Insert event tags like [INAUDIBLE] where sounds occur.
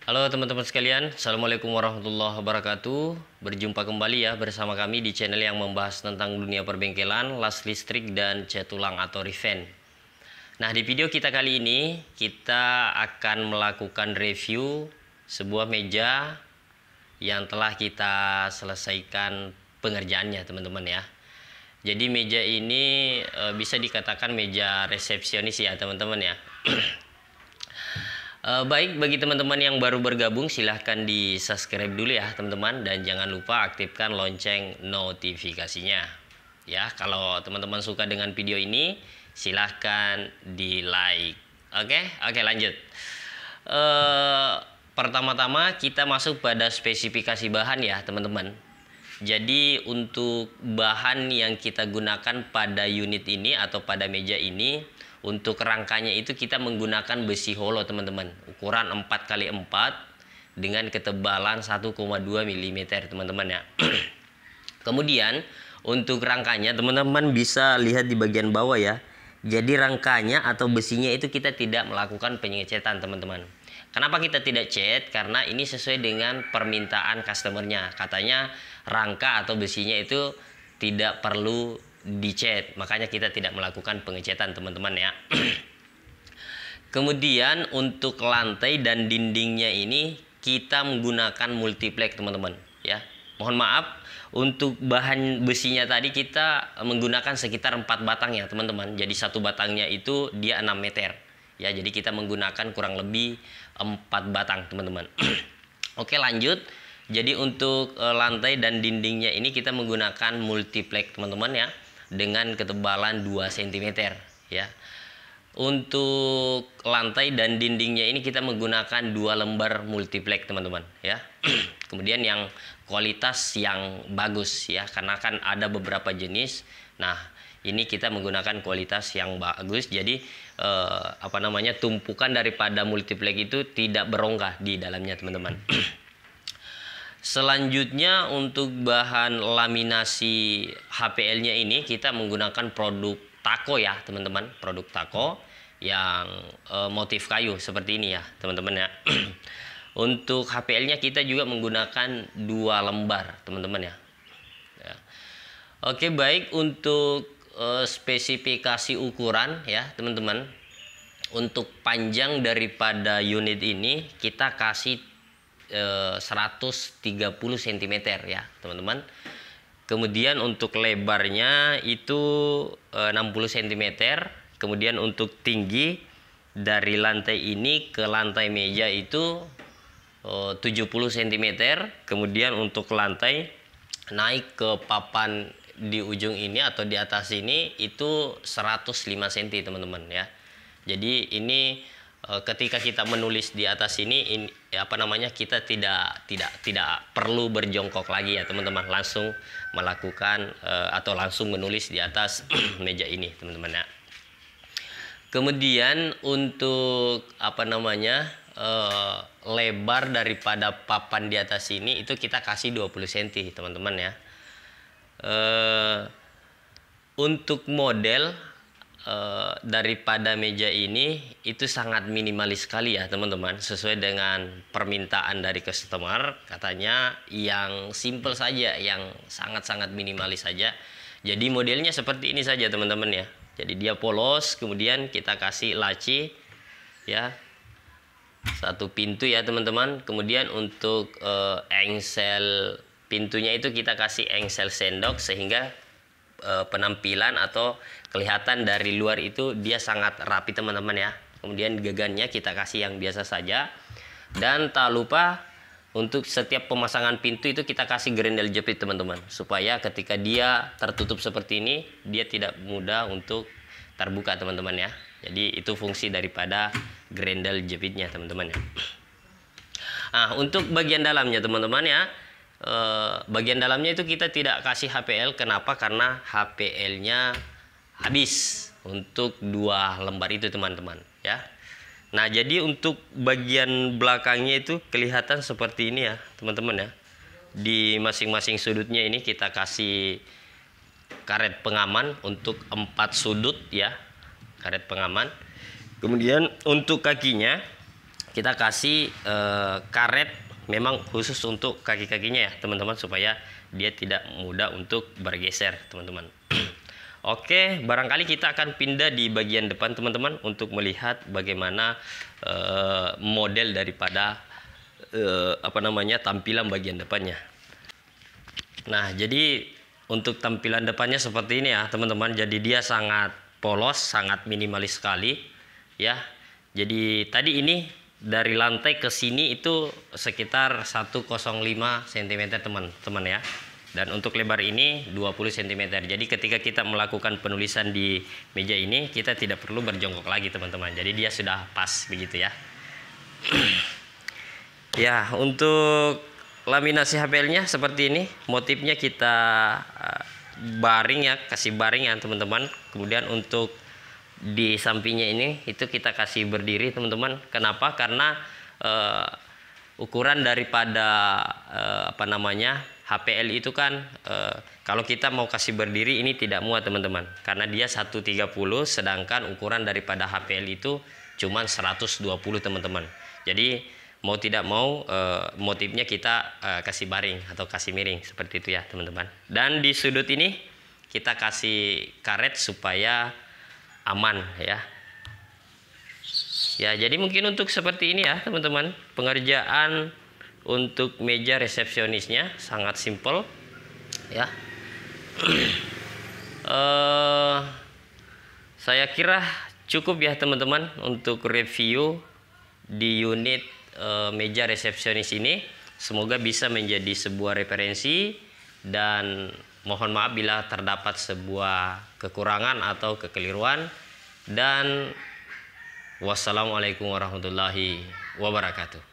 Halo teman-teman sekalian, Assalamualaikum warahmatullahi wabarakatuh Berjumpa kembali ya bersama kami di channel yang membahas tentang dunia perbengkelan, las listrik, dan cetulang atau reven Nah di video kita kali ini, kita akan melakukan review sebuah meja yang telah kita selesaikan pengerjaannya teman-teman ya Jadi meja ini eh, bisa dikatakan meja resepsionis ya teman-teman ya [CLEARS THROAT] Uh, baik bagi teman-teman yang baru bergabung silahkan di subscribe dulu ya teman-teman dan jangan lupa aktifkan lonceng notifikasinya ya kalau teman-teman suka dengan video ini silahkan di like oke okay? oke okay, lanjut uh, pertama-tama kita masuk pada spesifikasi bahan ya teman-teman jadi untuk bahan yang kita gunakan pada unit ini atau pada meja ini untuk rangkanya itu kita menggunakan besi holo teman-teman ukuran 4x4 dengan ketebalan 1,2 mm teman-teman ya. [CLEARS THROAT] Kemudian untuk rangkanya teman-teman bisa lihat di bagian bawah ya. Jadi rangkanya atau besinya itu kita tidak melakukan pengecetan teman-teman. Kenapa kita tidak chat? Karena ini sesuai dengan permintaan customernya. Katanya rangka atau besinya itu tidak perlu dicat. Makanya kita tidak melakukan pengecatan teman-teman ya. [CLEARS THROAT] Kemudian untuk lantai dan dindingnya ini kita menggunakan multiplex teman-teman ya. Mohon maaf untuk bahan besinya tadi kita menggunakan sekitar 4 batang ya teman-teman. Jadi satu batangnya itu dia 6 meter ya jadi kita menggunakan kurang lebih empat batang teman-teman [CLEARS THROAT] oke lanjut jadi untuk e, lantai dan dindingnya ini kita menggunakan multiplex teman-teman ya dengan ketebalan 2 cm ya untuk lantai dan dindingnya ini kita menggunakan dua lembar multiplex teman-teman ya [CLEARS THROAT] kemudian yang kualitas yang bagus ya karena kan ada beberapa jenis nah ini kita menggunakan kualitas yang bagus jadi eh, apa namanya tumpukan daripada multiplex itu tidak berongga di dalamnya teman-teman [CLEARS THROAT] selanjutnya untuk bahan laminasi HPL-nya ini kita menggunakan produk tako ya teman-teman produk tako yang eh, motif kayu seperti ini ya teman-teman ya [CLEARS THROAT] untuk HPL-nya kita juga menggunakan dua lembar teman-teman ya. ya. Oke baik untuk Eh, spesifikasi ukuran ya teman-teman untuk panjang daripada unit ini kita kasih eh, 130 cm ya teman-teman kemudian untuk lebarnya itu eh, 60 cm kemudian untuk tinggi dari lantai ini ke lantai meja itu 70 eh, cm kemudian untuk lantai naik ke papan di ujung ini atau di atas ini itu 105 cm teman-teman ya. Jadi ini eh, ketika kita menulis di atas ini apa namanya kita tidak tidak tidak perlu berjongkok lagi ya teman-teman langsung melakukan eh, atau langsung menulis di atas [CLEARS THROAT] meja ini teman-teman ya. Kemudian untuk apa namanya eh, lebar daripada papan di atas ini itu kita kasih 20 cm teman-teman ya uh, untuk model uh, daripada meja ini itu sangat minimalis sekali ya teman-teman sesuai dengan permintaan dari customer katanya yang simple saja yang sangat-sangat minimalis saja jadi modelnya seperti ini saja teman-teman ya jadi dia polos kemudian kita kasih laci ya satu pintu ya teman-teman kemudian untuk uh, engsel pintunya itu kita kasih engsel sendok sehingga e, penampilan atau kelihatan dari luar itu dia sangat rapi teman-teman ya kemudian gagannya kita kasih yang biasa saja dan tak lupa untuk setiap pemasangan pintu itu kita kasih grendel jepit teman-teman supaya ketika dia tertutup seperti ini dia tidak mudah untuk terbuka teman-teman ya jadi itu fungsi daripada grendel jepitnya teman-teman ya nah untuk bagian dalamnya teman-teman ya Eh, bagian dalamnya itu kita tidak kasih HPL kenapa karena HPL-nya habis untuk dua lembar itu teman-teman ya Nah jadi untuk bagian belakangnya itu kelihatan seperti ini ya teman-teman ya di masing-masing sudutnya ini kita kasih karet pengaman untuk empat sudut ya karet pengaman kemudian untuk kakinya kita kasih eh, karet memang khusus untuk kaki-kakinya ya teman-teman supaya dia tidak mudah untuk bergeser teman-teman [CLEARS THROAT] Oke barangkali kita akan pindah di bagian depan teman-teman untuk melihat bagaimana uh, model daripada uh, apa namanya tampilan bagian depannya Nah jadi untuk tampilan depannya seperti ini ya teman-teman jadi dia sangat polos sangat minimalis sekali ya jadi tadi ini dari lantai ke sini itu sekitar 105 cm teman-teman ya dan untuk lebar ini 20 cm jadi ketika kita melakukan penulisan di meja ini kita tidak perlu berjongkok lagi teman-teman jadi dia sudah pas begitu ya [CLEARS THROAT] ya untuk laminasi HPL-nya seperti ini motifnya kita eh, baring ya kasih baring ya teman-teman kemudian untuk di sampingnya ini itu kita kasih berdiri teman-teman. Kenapa? Karena uh, ukuran daripada uh, apa namanya HPL itu kan uh, kalau kita mau kasih berdiri ini tidak muat teman-teman karena dia 130 sedangkan ukuran daripada HPL itu cuman 120 teman-teman. Jadi mau tidak mau uh, motifnya kita uh, kasih baring atau kasih miring seperti itu ya teman-teman. Dan di sudut ini kita kasih karet supaya aman ya ya jadi mungkin untuk seperti ini ya teman-teman pengerjaan untuk meja resepsionisnya sangat simple ya uh, [CLEARS THROAT] saya kira cukup ya teman-teman untuk review di unit uh, meja resepsionis ini semoga bisa menjadi sebuah referensi dan Mohon maaf bila terdapat sebuah kekurangan atau kekeliruan dan wassalamualaikum warahmatullahi wabarakatuh.